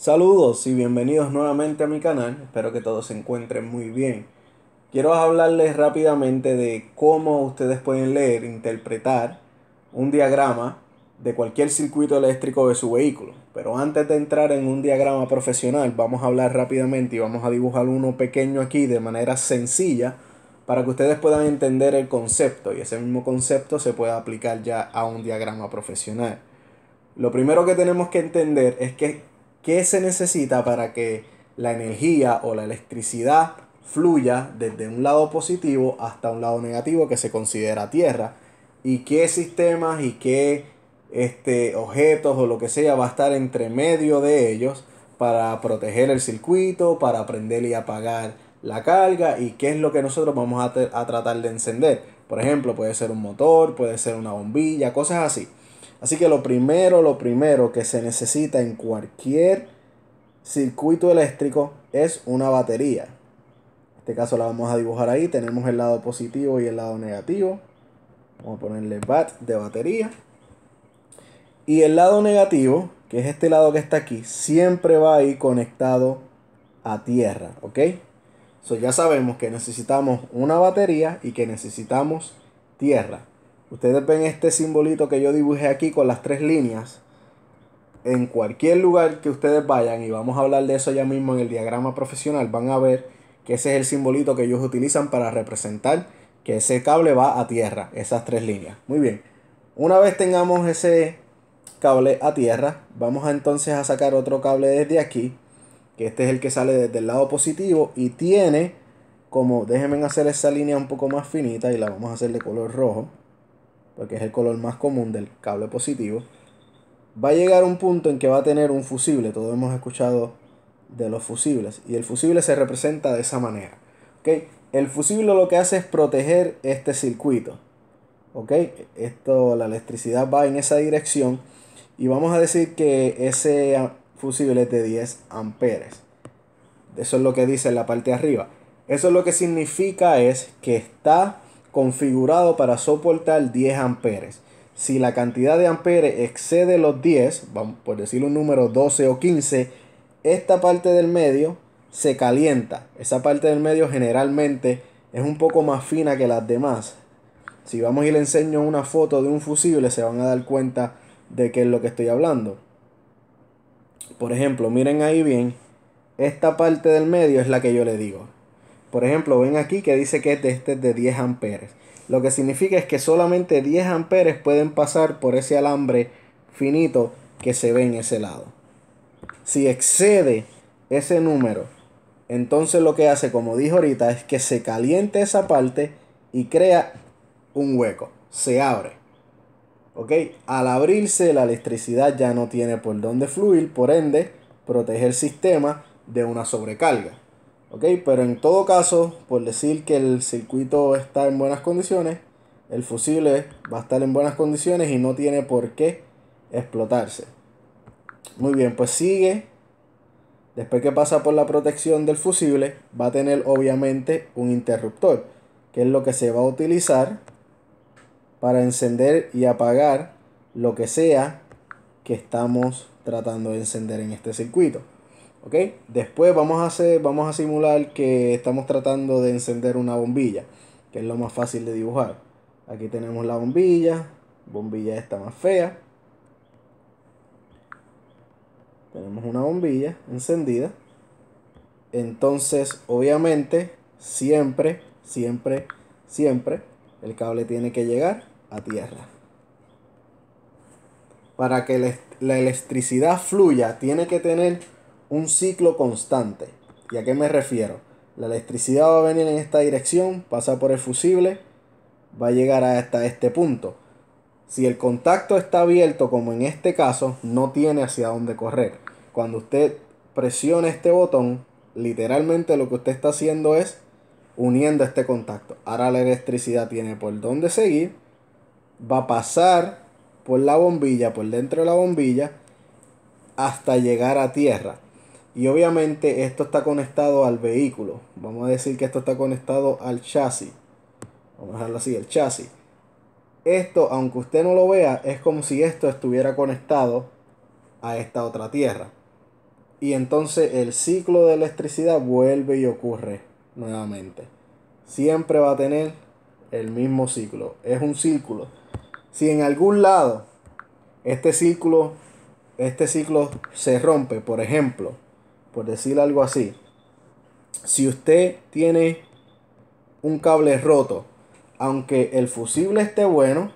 Saludos y bienvenidos nuevamente a mi canal, espero que todos se encuentren muy bien. Quiero hablarles rápidamente de cómo ustedes pueden leer, interpretar un diagrama de cualquier circuito eléctrico de su vehículo. Pero antes de entrar en un diagrama profesional, vamos a hablar rápidamente y vamos a dibujar uno pequeño aquí de manera sencilla para que ustedes puedan entender el concepto y ese mismo concepto se pueda aplicar ya a un diagrama profesional. Lo primero que tenemos que entender es que qué se necesita para que la energía o la electricidad fluya desde un lado positivo hasta un lado negativo que se considera tierra y qué sistemas y qué este, objetos o lo que sea va a estar entre medio de ellos para proteger el circuito, para prender y apagar la carga y qué es lo que nosotros vamos a, a tratar de encender. Por ejemplo, puede ser un motor, puede ser una bombilla, cosas así. Así que lo primero, lo primero que se necesita en cualquier circuito eléctrico es una batería. En este caso la vamos a dibujar ahí. Tenemos el lado positivo y el lado negativo. Vamos a ponerle bat de batería. Y el lado negativo, que es este lado que está aquí, siempre va a ir conectado a tierra. ¿Ok? So ya sabemos que necesitamos una batería y que necesitamos tierra. Ustedes ven este simbolito que yo dibujé aquí con las tres líneas. En cualquier lugar que ustedes vayan, y vamos a hablar de eso ya mismo en el diagrama profesional, van a ver que ese es el simbolito que ellos utilizan para representar que ese cable va a tierra, esas tres líneas. Muy bien. Una vez tengamos ese cable a tierra, vamos entonces a sacar otro cable desde aquí, que este es el que sale desde el lado positivo y tiene como, déjenme hacer esa línea un poco más finita y la vamos a hacer de color rojo que es el color más común del cable positivo, va a llegar un punto en que va a tener un fusible. Todos hemos escuchado de los fusibles. Y el fusible se representa de esa manera. ¿okay? El fusible lo que hace es proteger este circuito. ¿okay? Esto, la electricidad va en esa dirección. Y vamos a decir que ese fusible es de 10 amperes. Eso es lo que dice en la parte de arriba. Eso es lo que significa es que está configurado para soportar 10 amperes. Si la cantidad de amperes excede los 10, vamos por decir un número 12 o 15, esta parte del medio se calienta. Esa parte del medio generalmente es un poco más fina que las demás. Si vamos y le enseño una foto de un fusible, se van a dar cuenta de qué es lo que estoy hablando. Por ejemplo, miren ahí bien, esta parte del medio es la que yo le digo. Por ejemplo, ven aquí que dice que este es de 10 este amperes. Lo que significa es que solamente 10 amperes pueden pasar por ese alambre finito que se ve en ese lado. Si excede ese número, entonces lo que hace, como dije ahorita, es que se caliente esa parte y crea un hueco. Se abre. ¿Ok? Al abrirse, la electricidad ya no tiene por dónde fluir, por ende, protege el sistema de una sobrecarga. Ok, pero en todo caso, por decir que el circuito está en buenas condiciones, el fusible va a estar en buenas condiciones y no tiene por qué explotarse. Muy bien, pues sigue. Después que pasa por la protección del fusible, va a tener obviamente un interruptor, que es lo que se va a utilizar para encender y apagar lo que sea que estamos tratando de encender en este circuito. Después vamos a, hacer, vamos a simular que estamos tratando de encender una bombilla, que es lo más fácil de dibujar. Aquí tenemos la bombilla, bombilla esta más fea. Tenemos una bombilla encendida. Entonces, obviamente, siempre, siempre, siempre, el cable tiene que llegar a tierra. Para que la electricidad fluya, tiene que tener un ciclo constante. ¿Y a qué me refiero? La electricidad va a venir en esta dirección, pasa por el fusible, va a llegar hasta este punto. Si el contacto está abierto, como en este caso, no tiene hacia dónde correr. Cuando usted presiona este botón, literalmente lo que usted está haciendo es uniendo este contacto. Ahora la electricidad tiene por dónde seguir, va a pasar por la bombilla, por dentro de la bombilla, hasta llegar a tierra. Y obviamente esto está conectado al vehículo. Vamos a decir que esto está conectado al chasis. Vamos a dejarlo así, el chasis. Esto, aunque usted no lo vea, es como si esto estuviera conectado a esta otra tierra. Y entonces el ciclo de electricidad vuelve y ocurre nuevamente. Siempre va a tener el mismo ciclo. Es un círculo. Si en algún lado este círculo, este ciclo se rompe, por ejemplo, por decir algo así, si usted tiene un cable roto, aunque el fusible esté bueno,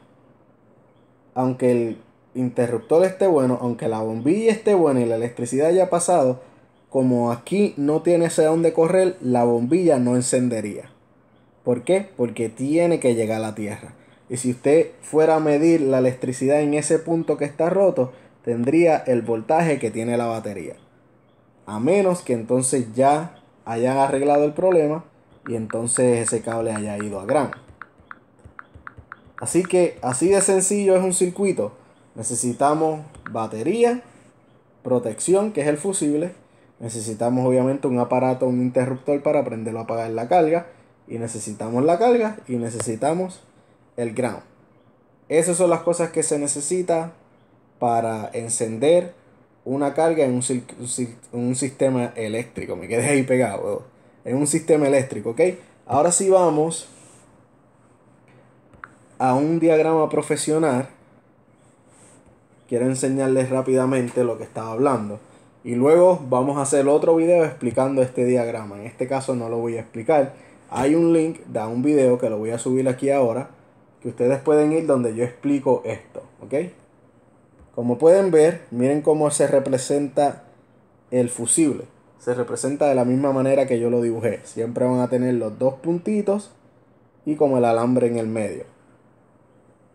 aunque el interruptor esté bueno, aunque la bombilla esté buena y la electricidad haya pasado, como aquí no tiene ese dónde correr, la bombilla no encendería. ¿Por qué? Porque tiene que llegar a la tierra. Y si usted fuera a medir la electricidad en ese punto que está roto, tendría el voltaje que tiene la batería. A menos que entonces ya hayan arreglado el problema y entonces ese cable haya ido a gran. Así que así de sencillo es un circuito. Necesitamos batería, protección, que es el fusible. Necesitamos obviamente un aparato, un interruptor para prenderlo a apagar la carga. Y necesitamos la carga y necesitamos el ground. Esas son las cosas que se necesita para encender una carga en un, sistema eléctrico. Me quedé ahí pegado. En un sistema eléctrico, ¿ok? Ahora sí vamos a un diagrama profesional. Quiero enseñarles rápidamente lo que estaba hablando. Y luego vamos a hacer otro video explicando este diagrama. En este caso no lo voy a explicar. Hay un link da un video que lo voy a subir aquí ahora. Que ustedes pueden ir donde yo explico esto. ¿Ok? Como pueden ver, miren cómo se representa el fusible. Se representa de la misma manera que yo lo dibujé. Siempre van a tener los dos puntitos y como el alambre en el medio.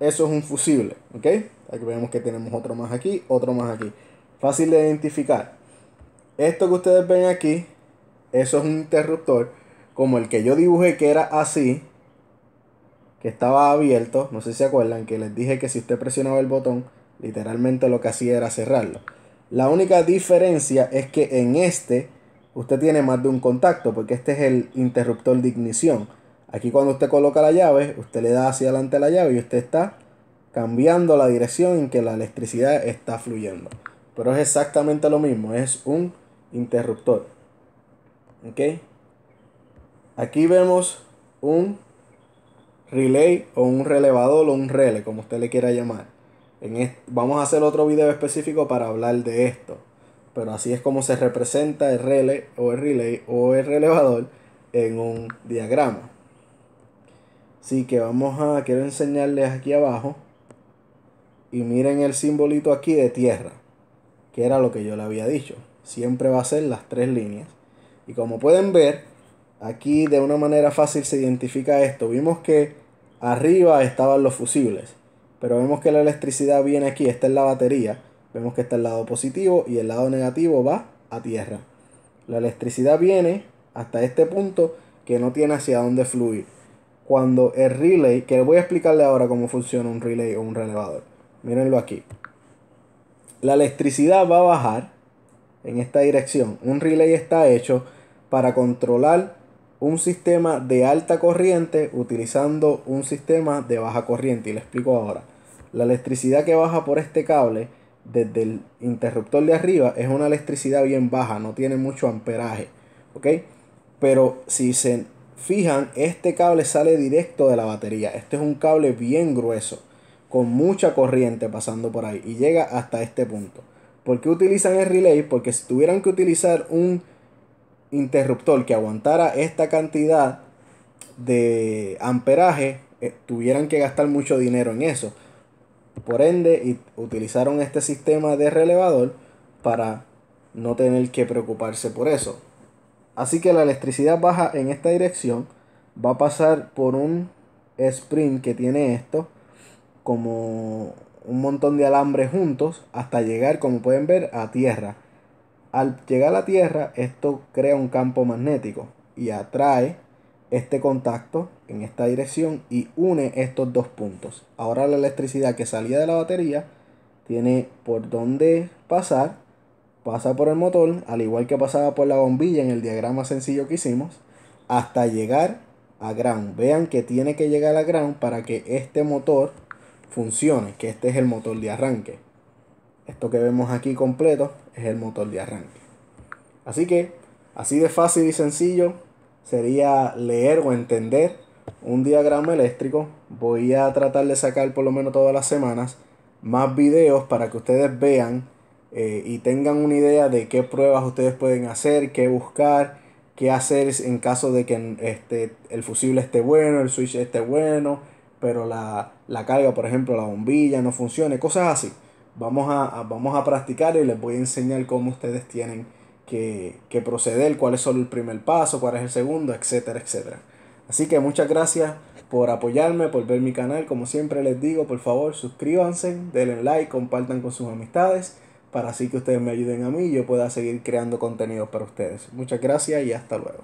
Eso es un fusible, ¿ok? Aquí vemos que tenemos otro más aquí, otro más aquí. Fácil de identificar. Esto que ustedes ven aquí, eso es un interruptor como el que yo dibujé que era así, que estaba abierto. No sé si se acuerdan que les dije que si usted presionaba el botón, Literalmente lo que hacía era cerrarlo. La única diferencia es que en este usted tiene más de un contacto porque este es el interruptor de ignición. Aquí cuando usted coloca la llave, usted le da hacia adelante la llave y usted está cambiando la dirección en que la electricidad está fluyendo. Pero es exactamente lo mismo, es un interruptor. ¿Ok? Aquí vemos un relay o un relevador o un relé, como usted le quiera llamar vamos a hacer otro video específico para hablar de esto. Pero así es como se representa el relé o el relay o el relevador en un diagrama. Así que vamos a, quiero enseñarles aquí abajo. Y miren el simbolito aquí de tierra, que era lo que yo le había dicho. Siempre va a ser las tres líneas. Y como pueden ver, aquí de una manera fácil se identifica esto. Vimos que arriba estaban los fusibles. Pero vemos que la electricidad viene aquí, esta es la batería. Vemos que está el lado positivo y el lado negativo va a tierra. La electricidad viene hasta este punto que no tiene hacia dónde fluir. Cuando el relay, que voy a explicarle ahora cómo funciona un relay o un relevador. Mírenlo aquí. La electricidad va a bajar en esta dirección. Un relay está hecho para controlar un sistema de alta corriente utilizando un sistema de baja corriente. Y le explico ahora. La electricidad que baja por este cable desde el interruptor de arriba es una electricidad bien baja, no tiene mucho amperaje. ¿Ok? Pero si se fijan, este cable sale directo de la batería. Este es un cable bien grueso, con mucha corriente pasando por ahí y llega hasta este punto. ¿Por qué utilizan el relay? Porque si tuvieran que utilizar un interruptor que aguantara esta cantidad de amperaje, eh, tuvieran que gastar mucho dinero en eso. Por ende, utilizaron este sistema de relevador para no tener que preocuparse por eso. Así que la electricidad baja en esta dirección va a pasar por un sprint que tiene esto, como un montón de alambres juntos, hasta llegar, como pueden ver, a tierra. Al llegar a la tierra, esto crea un campo magnético y atrae este contacto en esta dirección y une estos dos puntos. Ahora la electricidad que salía de la batería tiene por dónde pasar, pasa por el motor, al igual que pasaba por la bombilla en el diagrama sencillo que hicimos, hasta llegar a ground. Vean que tiene que llegar a ground para que este motor funcione, que este es el motor de arranque. Esto que vemos aquí completo es el motor de arranque. Así que, así de fácil y sencillo, sería leer o entender un diagrama eléctrico. Voy a tratar de sacar por lo menos todas las semanas más videos para que ustedes vean eh, y tengan una idea de qué pruebas ustedes pueden hacer, qué buscar, qué hacer en caso de que este, el fusible esté bueno, el switch esté bueno, pero la, carga, por ejemplo, la bombilla no funcione, cosas así. Vamos a, vamos a practicar y les voy a enseñar cómo ustedes tienen que, proceder, cuál es solo el primer paso, cuál es el segundo, etcétera, etcétera. Así que muchas gracias por apoyarme, por ver mi canal. Como siempre les digo, por favor, suscríbanse, denle like, compartan con sus amistades, para así que ustedes me ayuden a mí y yo pueda seguir creando contenido para ustedes. Muchas gracias y hasta luego.